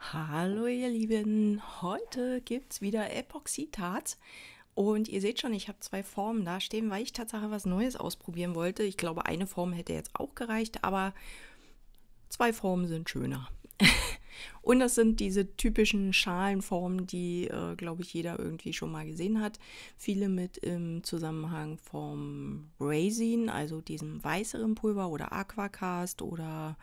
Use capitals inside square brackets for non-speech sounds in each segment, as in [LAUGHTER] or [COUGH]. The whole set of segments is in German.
Hallo ihr Lieben, heute gibt es wieder Epoxidharz und ihr seht schon, ich habe zwei Formen da stehen, weil ich tatsächlich was Neues ausprobieren wollte. Ich glaube, eine Form hätte jetzt auch gereicht, aber zwei Formen sind schöner. [LAUGHS] und das sind diese typischen Schalenformen, die, äh, glaube ich, jeder irgendwie schon mal gesehen hat. Viele mit im Zusammenhang vom Raisin, also diesem weißeren Pulver oder Aquacast oder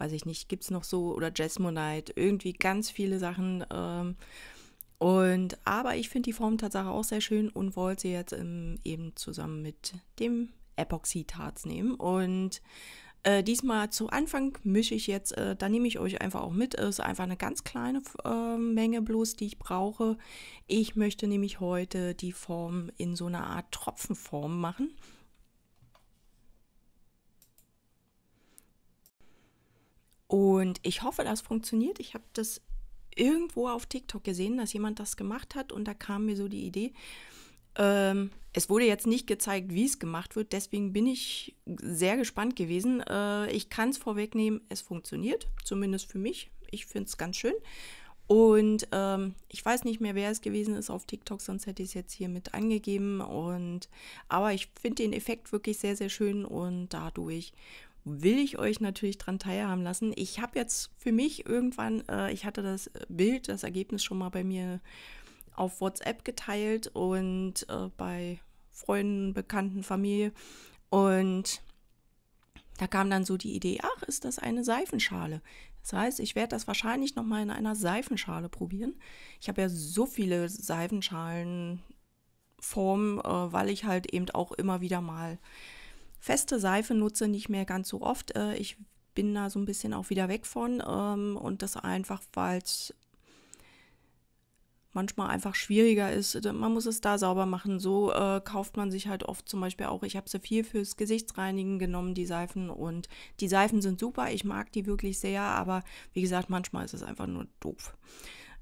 weiß ich nicht, gibt es noch so oder Jasmonite, irgendwie ganz viele Sachen. Ähm, und aber ich finde die Form tatsächlich auch sehr schön und wollte sie jetzt ähm, eben zusammen mit dem Epoxidharz nehmen. Und äh, diesmal zu Anfang mische ich jetzt, äh, da nehme ich euch einfach auch mit. ist einfach eine ganz kleine äh, Menge bloß, die ich brauche. Ich möchte nämlich heute die Form in so einer Art Tropfenform machen. Und ich hoffe, das funktioniert. Ich habe das irgendwo auf TikTok gesehen, dass jemand das gemacht hat und da kam mir so die Idee. Ähm, es wurde jetzt nicht gezeigt, wie es gemacht wird, deswegen bin ich sehr gespannt gewesen. Äh, ich kann es vorwegnehmen, es funktioniert, zumindest für mich. Ich finde es ganz schön. Und ähm, ich weiß nicht mehr, wer es gewesen ist auf TikTok, sonst hätte ich es jetzt hier mit angegeben. Und aber ich finde den Effekt wirklich sehr, sehr schön und dadurch will ich euch natürlich dran teilhaben lassen. Ich habe jetzt für mich irgendwann, äh, ich hatte das Bild, das Ergebnis schon mal bei mir auf WhatsApp geteilt und äh, bei Freunden, Bekannten, Familie. Und da kam dann so die Idee, ach, ist das eine Seifenschale? Das heißt, ich werde das wahrscheinlich nochmal in einer Seifenschale probieren. Ich habe ja so viele Seifenschalenformen, äh, weil ich halt eben auch immer wieder mal feste Seife nutze nicht mehr ganz so oft. Äh, ich bin da so ein bisschen auch wieder weg von ähm, und das einfach, weil es manchmal einfach schwieriger ist. Äh, man muss es da sauber machen. So äh, kauft man sich halt oft zum Beispiel auch. Ich habe sie viel fürs Gesichtsreinigen genommen, die Seifen. Und die Seifen sind super. Ich mag die wirklich sehr. Aber wie gesagt, manchmal ist es einfach nur doof.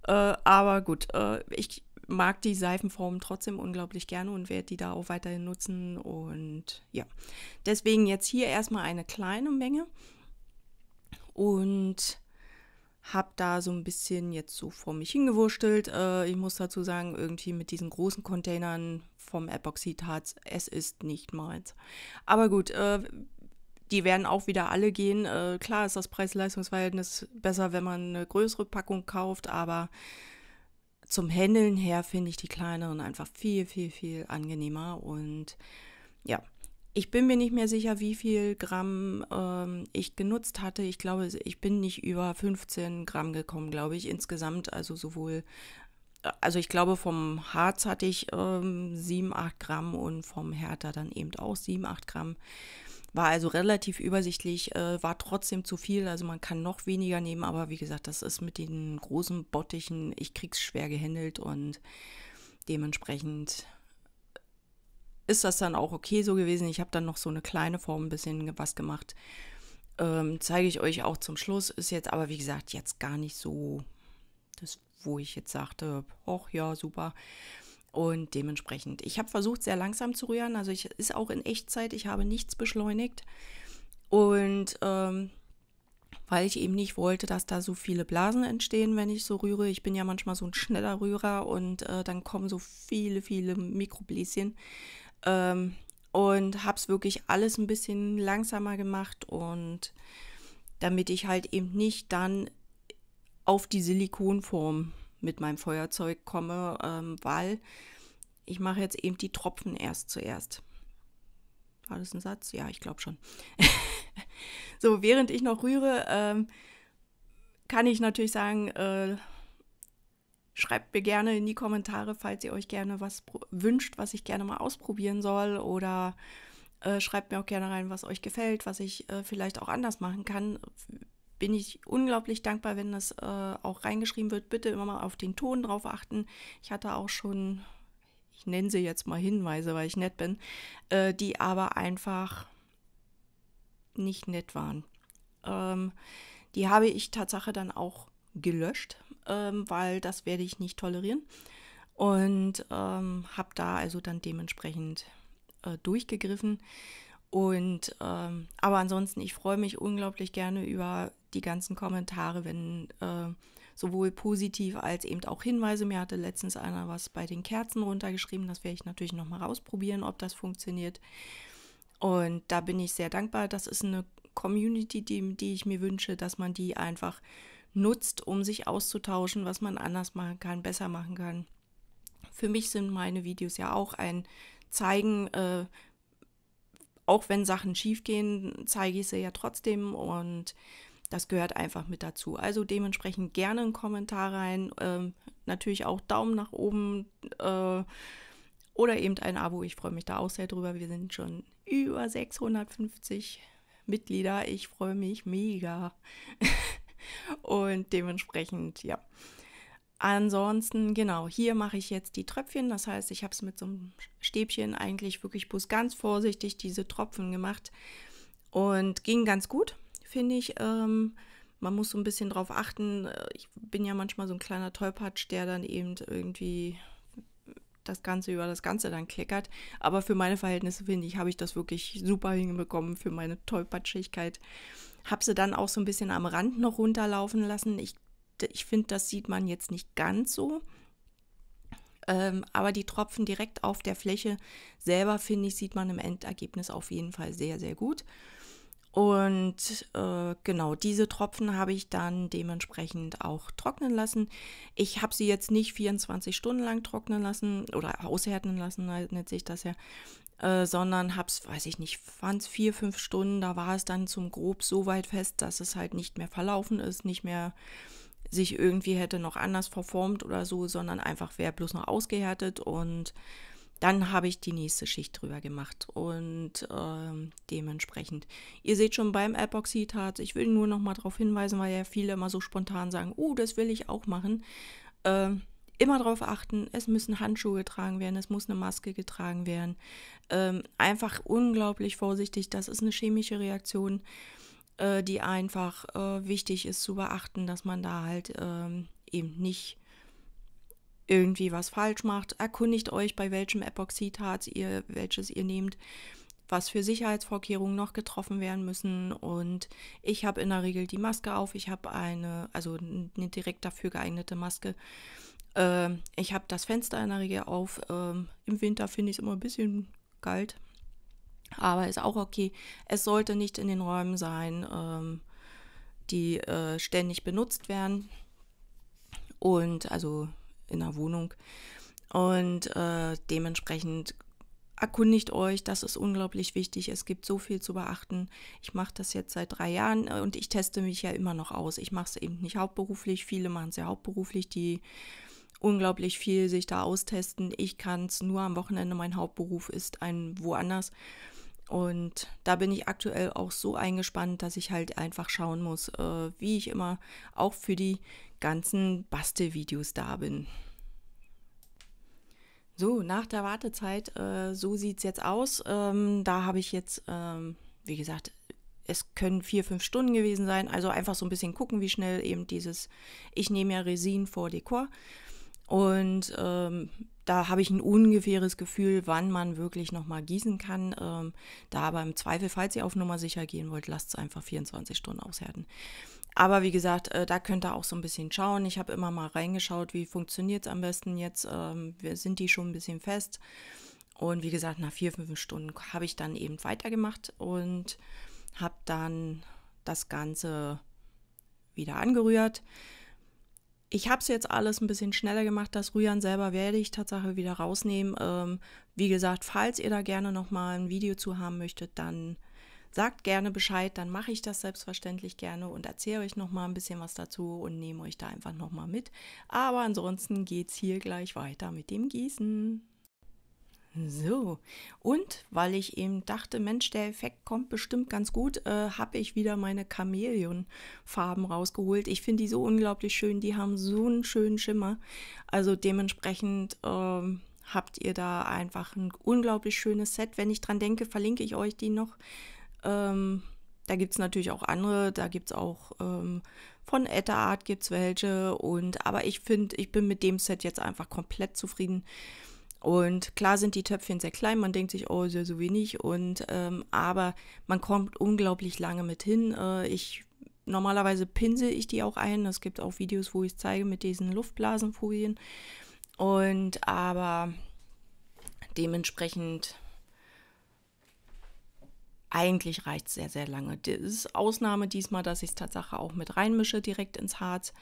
aber gut, ich mag die Seifenform trotzdem unglaublich gerne und werde die da auch weiterhin nutzen. Und ja, deswegen jetzt hier erstmal eine kleine Menge und habe da so ein bisschen jetzt so vor mich hingewurschtelt. Äh, ich muss dazu sagen, irgendwie mit diesen großen Containern vom Epoxidharz, es ist nicht meins. Aber gut, äh, die werden auch wieder alle gehen. Äh, klar ist das Preis-Leistungs-Verhältnis besser, wenn man eine größere Packung kauft, aber zum Händeln her finde ich die kleineren einfach viel, viel, viel angenehmer. Und ja, ich bin mir nicht mehr sicher, wie viel Gramm ähm, ich genutzt hatte. Ich glaube, ich bin nicht über 15 Gramm gekommen, glaube ich, insgesamt. Also sowohl, also ich glaube, vom Harz hatte ich ähm, 7, 8 Gramm und vom Hertha dann eben auch 7, 8 Gramm. War also relativ übersichtlich, äh, war trotzdem zu viel, also man kann noch weniger nehmen, aber wie gesagt, das ist mit den großen Bottichen, ich krieg's schwer gehandelt und dementsprechend ist das dann auch okay so gewesen. Ich habe dann noch so eine kleine Form ein bisschen was gemacht. Ähm, zeige ich euch auch zum Schluss. Ist jetzt aber, wie gesagt, jetzt gar nicht so das, wo ich jetzt sagte, ach ja, super. Und dementsprechend, ich habe versucht, sehr langsam zu rühren. Also ich ist auch in Echtzeit, ich habe nichts beschleunigt. Und ähm, weil ich eben nicht wollte, dass da so viele Blasen entstehen, wenn ich so rühre. Ich bin ja manchmal so ein schneller Rührer und äh, dann kommen so viele, viele Mikrobläschen. Ähm, und habe es wirklich alles ein bisschen langsamer gemacht und damit ich halt eben nicht dann auf die Silikonform mit meinem Feuerzeug komme, ähm, weil ich mache jetzt eben die Tropfen erst zuerst. War das ein Satz? Ja, ich glaube schon. [LAUGHS] so, während ich noch rühre, ähm, kann ich natürlich sagen, äh, schreibt mir gerne in die Kommentare, falls ihr euch gerne was wünscht, was ich gerne mal ausprobieren soll oder äh, schreibt mir auch gerne rein, was euch gefällt, was ich äh, vielleicht auch anders machen kann bin ich unglaublich dankbar, wenn das äh, auch reingeschrieben wird. Bitte immer mal auf den Ton drauf achten. Ich hatte auch schon, ich nenne sie jetzt mal Hinweise, weil ich nett bin, äh, die aber einfach nicht nett waren. Ähm, die habe ich Tatsache dann auch gelöscht, ähm, weil das werde ich nicht tolerieren. Und ähm, habe da also dann dementsprechend äh, durchgegriffen. Und ähm, aber ansonsten, ich freue mich unglaublich gerne über die ganzen Kommentare, wenn äh, sowohl positiv als eben auch Hinweise. Mir hatte letztens einer was bei den Kerzen runtergeschrieben. Das werde ich natürlich nochmal rausprobieren, ob das funktioniert. Und da bin ich sehr dankbar. Das ist eine Community, die, die ich mir wünsche, dass man die einfach nutzt, um sich auszutauschen, was man anders machen kann, besser machen kann. Für mich sind meine Videos ja auch ein Zeigen, äh, auch wenn Sachen schiefgehen, zeige ich sie ja trotzdem und das gehört einfach mit dazu. Also dementsprechend gerne einen Kommentar rein, ähm, natürlich auch Daumen nach oben äh, oder eben ein Abo. Ich freue mich da auch sehr drüber. Wir sind schon über 650 Mitglieder. Ich freue mich mega. [LAUGHS] Und dementsprechend, ja. Ansonsten, genau, hier mache ich jetzt die Tröpfchen. Das heißt, ich habe es mit so einem Stäbchen eigentlich wirklich bloß ganz vorsichtig diese Tropfen gemacht und ging ganz gut finde ich. Ähm, man muss so ein bisschen drauf achten. Äh, ich bin ja manchmal so ein kleiner Tollpatsch, der dann eben irgendwie das Ganze über das Ganze dann klickert. Aber für meine Verhältnisse, finde ich, habe ich das wirklich super hinbekommen für meine Tollpatschigkeit. Habe sie dann auch so ein bisschen am Rand noch runterlaufen lassen. Ich, ich finde, das sieht man jetzt nicht ganz so. Ähm, aber die Tropfen direkt auf der Fläche selber, finde ich, sieht man im Endergebnis auf jeden Fall sehr, sehr gut. Und äh, genau diese Tropfen habe ich dann dementsprechend auch trocknen lassen. Ich habe sie jetzt nicht 24 Stunden lang trocknen lassen oder aushärten lassen, nennt sich das ja, äh, sondern habe es, weiß ich nicht, waren es vier, fünf Stunden. Da war es dann zum Grob so weit fest, dass es halt nicht mehr verlaufen ist, nicht mehr sich irgendwie hätte noch anders verformt oder so, sondern einfach wäre bloß noch ausgehärtet und dann habe ich die nächste Schicht drüber gemacht und äh, dementsprechend. Ihr seht schon beim Epoxidharz, ich will nur noch mal darauf hinweisen, weil ja viele immer so spontan sagen, oh, uh, das will ich auch machen. Äh, immer darauf achten, es müssen Handschuhe getragen werden, es muss eine Maske getragen werden. Ähm, einfach unglaublich vorsichtig, das ist eine chemische Reaktion, äh, die einfach äh, wichtig ist zu beachten, dass man da halt ähm, eben nicht irgendwie was falsch macht. Erkundigt euch, bei welchem Epoxidharz ihr welches ihr nehmt, was für Sicherheitsvorkehrungen noch getroffen werden müssen. Und ich habe in der Regel die Maske auf. Ich habe eine, also eine direkt dafür geeignete Maske. Ähm, ich habe das Fenster in der Regel auf. Ähm, Im Winter finde ich es immer ein bisschen kalt. Aber ist auch okay. Es sollte nicht in den Räumen sein, ähm, die äh, ständig benutzt werden. Und also in der Wohnung. Und äh, dementsprechend erkundigt euch, das ist unglaublich wichtig. Es gibt so viel zu beachten. Ich mache das jetzt seit drei Jahren äh, und ich teste mich ja immer noch aus. Ich mache es eben nicht hauptberuflich. Viele machen es ja hauptberuflich, die unglaublich viel sich da austesten. Ich kann es nur am Wochenende. Mein Hauptberuf ist ein woanders. Und da bin ich aktuell auch so eingespannt, dass ich halt einfach schauen muss, äh, wie ich immer auch für die ganzen Bastelvideos da bin. So, nach der Wartezeit, äh, so sieht es jetzt aus. Ähm, da habe ich jetzt, ähm, wie gesagt, es können vier, fünf Stunden gewesen sein. Also einfach so ein bisschen gucken, wie schnell eben dieses, ich nehme ja Resin vor Dekor. Und ähm, da habe ich ein ungefähres Gefühl, wann man wirklich nochmal gießen kann. Ähm, da aber im Zweifel, falls ihr auf Nummer sicher gehen wollt, lasst es einfach 24 Stunden aushärten. Aber wie gesagt, äh, da könnt ihr auch so ein bisschen schauen. Ich habe immer mal reingeschaut, wie funktioniert es am besten jetzt. Ähm, sind die schon ein bisschen fest? Und wie gesagt, nach vier, fünf Stunden habe ich dann eben weitergemacht und habe dann das Ganze wieder angerührt. Ich habe es jetzt alles ein bisschen schneller gemacht. Das Rühren selber werde ich tatsächlich wieder rausnehmen. Ähm, wie gesagt, falls ihr da gerne nochmal ein Video zu haben möchtet, dann Sagt gerne Bescheid, dann mache ich das selbstverständlich gerne und erzähle euch noch mal ein bisschen was dazu und nehme euch da einfach noch mal mit. Aber ansonsten geht's hier gleich weiter mit dem Gießen. So, und weil ich eben dachte, Mensch, der Effekt kommt bestimmt ganz gut, äh, habe ich wieder meine Chamäleon-Farben rausgeholt. Ich finde die so unglaublich schön, die haben so einen schönen Schimmer. Also dementsprechend ähm, habt ihr da einfach ein unglaublich schönes Set. Wenn ich dran denke, verlinke ich euch die noch ähm, da gibt es natürlich auch andere, da gibt es auch ähm, von Etterart gibt es welche. Und, aber ich finde, ich bin mit dem Set jetzt einfach komplett zufrieden. Und klar sind die Töpfchen sehr klein, man denkt sich, oh, sehr so wenig. Und ähm, aber man kommt unglaublich lange mit hin. Äh, ich normalerweise pinsel ich die auch ein. Es gibt auch Videos, wo ich es zeige mit diesen Luftblasenfolien. Und aber dementsprechend eigentlich reicht es sehr, sehr lange. Das ist Ausnahme diesmal, dass ich es tatsächlich auch mit reinmische direkt ins Harz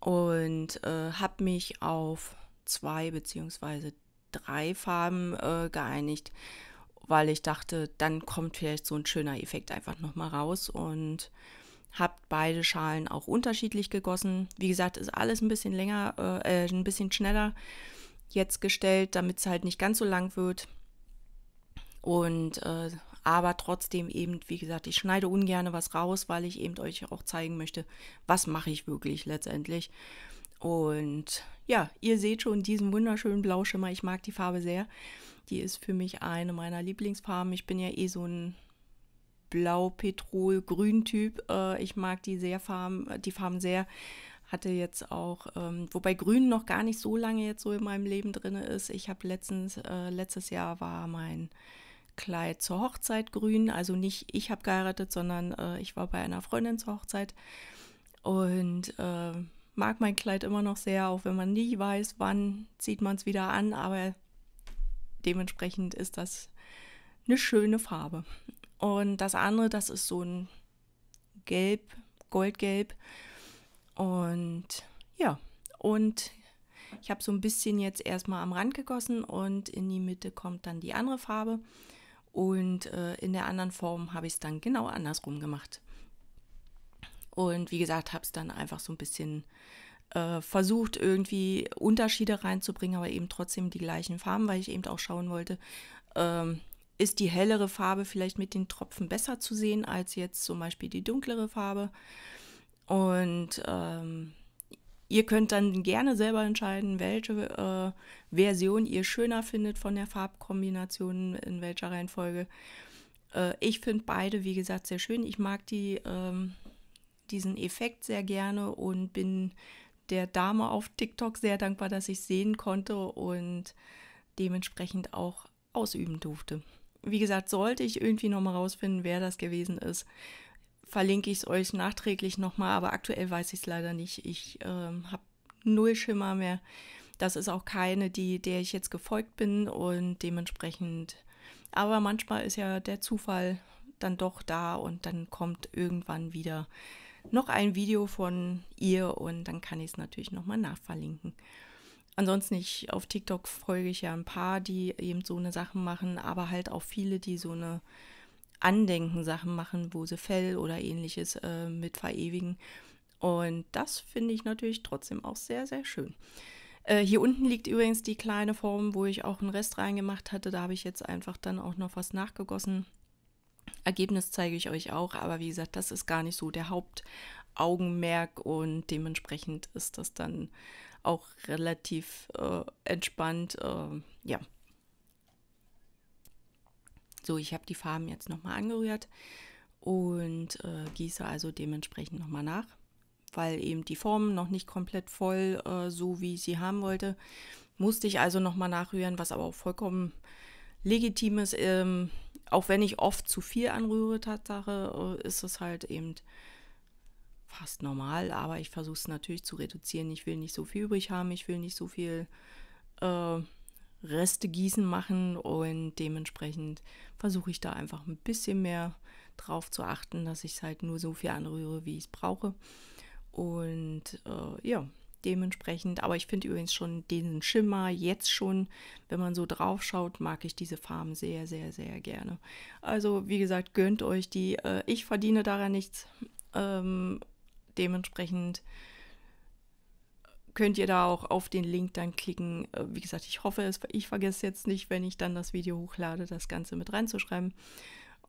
und äh, habe mich auf zwei beziehungsweise drei Farben äh, geeinigt, weil ich dachte, dann kommt vielleicht so ein schöner Effekt einfach nochmal raus und habe beide Schalen auch unterschiedlich gegossen. Wie gesagt, ist alles ein bisschen länger, äh, äh ein bisschen schneller jetzt gestellt, damit es halt nicht ganz so lang wird. Und äh, aber trotzdem eben, wie gesagt, ich schneide ungern was raus, weil ich eben euch auch zeigen möchte, was mache ich wirklich letztendlich. Und ja, ihr seht schon diesen wunderschönen Blauschimmer. Ich mag die Farbe sehr. Die ist für mich eine meiner Lieblingsfarben. Ich bin ja eh so ein Blau-Petrol-Grün-Typ. Äh, ich mag die sehr Farben, die Farben sehr. Hatte jetzt auch, ähm, wobei Grün noch gar nicht so lange jetzt so in meinem Leben drin ist. Ich habe letztens, äh, letztes Jahr war mein Kleid zur Hochzeit grün. Also nicht ich habe geheiratet, sondern äh, ich war bei einer Freundin zur Hochzeit. Und äh, mag mein Kleid immer noch sehr, auch wenn man nie weiß, wann zieht man es wieder an. Aber dementsprechend ist das eine schöne Farbe. Und das andere, das ist so ein Gelb, Goldgelb. Und ja, und ich habe so ein bisschen jetzt erstmal am Rand gegossen und in die Mitte kommt dann die andere Farbe. Und äh, in der anderen Form habe ich es dann genau andersrum gemacht. Und wie gesagt, habe es dann einfach so ein bisschen äh, versucht, irgendwie Unterschiede reinzubringen, aber eben trotzdem die gleichen Farben, weil ich eben auch schauen wollte, ähm, ist die hellere Farbe vielleicht mit den Tropfen besser zu sehen als jetzt zum Beispiel die dunklere Farbe. Und ähm, Ihr könnt dann gerne selber entscheiden, welche äh, Version ihr schöner findet von der Farbkombination, in welcher Reihenfolge. Äh, ich finde beide, wie gesagt, sehr schön. Ich mag die, ähm, diesen Effekt sehr gerne und bin der Dame auf TikTok sehr dankbar, dass ich sehen konnte und dementsprechend auch ausüben durfte. Wie gesagt, sollte ich irgendwie nochmal rausfinden, wer das gewesen ist, verlinke ich es euch nachträglich nochmal, aber aktuell weiß ich es leider nicht. Ich ähm, habe null Schimmer mehr. Das ist auch keine, die, der ich jetzt gefolgt bin und dementsprechend. Aber manchmal ist ja der Zufall dann doch da und dann kommt irgendwann wieder noch ein Video von ihr und dann kann ich es natürlich nochmal nachverlinken. Ansonsten, ich, auf TikTok folge ich ja ein paar, die eben so eine Sachen machen, aber halt auch viele, die so eine Andenken Sachen machen, wo sie Fell oder ähnliches äh, mit verewigen. Und das finde ich natürlich trotzdem auch sehr, sehr schön. Äh, hier unten liegt übrigens die kleine Form, wo ich auch einen Rest reingemacht hatte. Da habe ich jetzt einfach dann auch noch was nachgegossen. Ergebnis zeige ich euch auch, aber wie gesagt, das ist gar nicht so der Hauptaugenmerk und dementsprechend ist das dann auch relativ äh, entspannt. Äh, ja. So, ich habe die Farben jetzt nochmal angerührt und äh, gieße also dementsprechend nochmal nach, weil eben die Formen noch nicht komplett voll, äh, so wie ich sie haben wollte. Musste ich also nochmal nachrühren, was aber auch vollkommen legitim ist. Ähm, auch wenn ich oft zu viel anrühre, Tatsache, äh, ist es halt eben fast normal, aber ich versuche es natürlich zu reduzieren. Ich will nicht so viel übrig haben, ich will nicht so viel äh, Reste gießen machen und dementsprechend versuche ich da einfach ein bisschen mehr drauf zu achten, dass ich es halt nur so viel anrühre, wie ich es brauche. Und äh, ja, dementsprechend, aber ich finde übrigens schon diesen Schimmer jetzt schon, wenn man so drauf schaut, mag ich diese Farben sehr, sehr, sehr gerne. Also wie gesagt, gönnt euch die. Äh, ich verdiene daran nichts. Ähm, dementsprechend könnt ihr da auch auf den Link dann klicken. Äh, wie gesagt, ich hoffe, es, ich vergesse jetzt nicht, wenn ich dann das Video hochlade, das Ganze mit reinzuschreiben.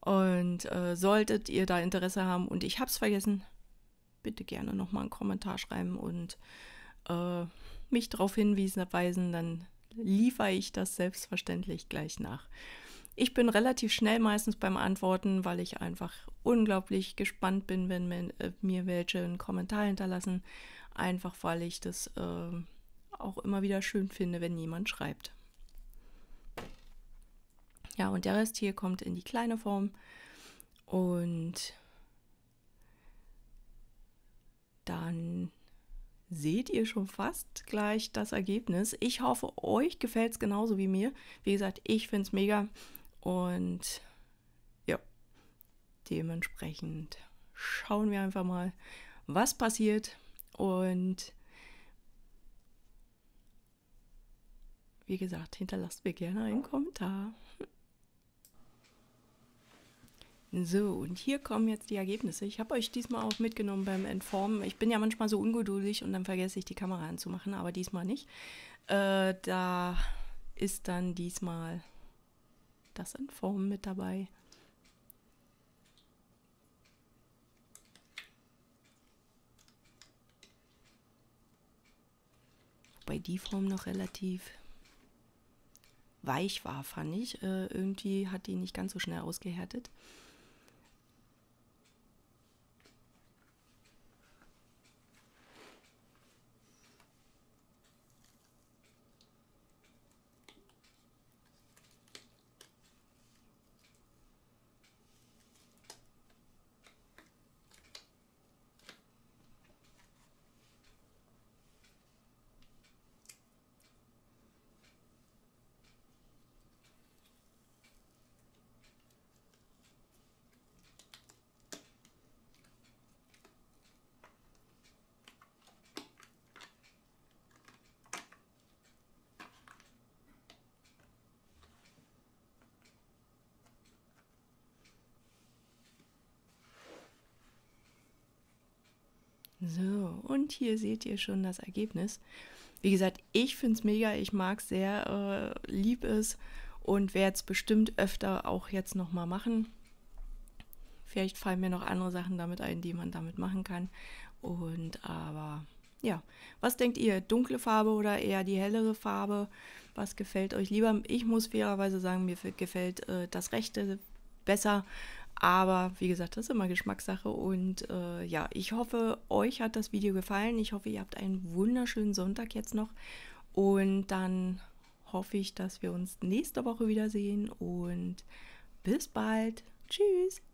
Und äh, solltet ihr da Interesse haben und ich habe es vergessen, bitte gerne nochmal einen Kommentar schreiben und äh, mich darauf hinweisen, dann liefere ich das selbstverständlich gleich nach. Ich bin relativ schnell meistens beim Antworten, weil ich einfach unglaublich gespannt bin, wenn mir, äh, mir welche einen Kommentar hinterlassen einfach weil ich das äh, auch immer wieder schön finde, wenn jemand schreibt. Ja, und der Rest hier kommt in die kleine Form und dann seht ihr schon fast gleich das Ergebnis. Ich hoffe, euch gefällt es genauso wie mir. Wie gesagt, ich finde es mega und ja, dementsprechend schauen wir einfach mal, was passiert. Und wie gesagt, hinterlasst mir gerne einen Kommentar. So, und hier kommen jetzt die Ergebnisse. Ich habe euch diesmal auch mitgenommen beim Entformen. Ich bin ja manchmal so ungeduldig und dann vergesse ich die Kamera anzumachen, aber diesmal nicht. Äh, da ist dann diesmal das Entformen mit dabei. wobei die Form noch relativ weich war, fand ich. Äh, irgendwie hat die nicht ganz so schnell ausgehärtet. So, und hier seht ihr schon das Ergebnis. Wie gesagt, ich finde es mega, ich mag es sehr, äh, lieb es und werde es bestimmt öfter auch jetzt nochmal machen. Vielleicht fallen mir noch andere Sachen damit ein, die man damit machen kann. Und aber ja, was denkt ihr? Dunkle Farbe oder eher die hellere Farbe? Was gefällt euch lieber? Ich muss fairerweise sagen, mir gefällt äh, das rechte besser, aber wie gesagt, das ist immer Geschmackssache. Und äh, ja, ich hoffe, euch hat das Video gefallen. Ich hoffe, ihr habt einen wunderschönen Sonntag jetzt noch. Und dann hoffe ich, dass wir uns nächste Woche wiedersehen. Und bis bald. Tschüss.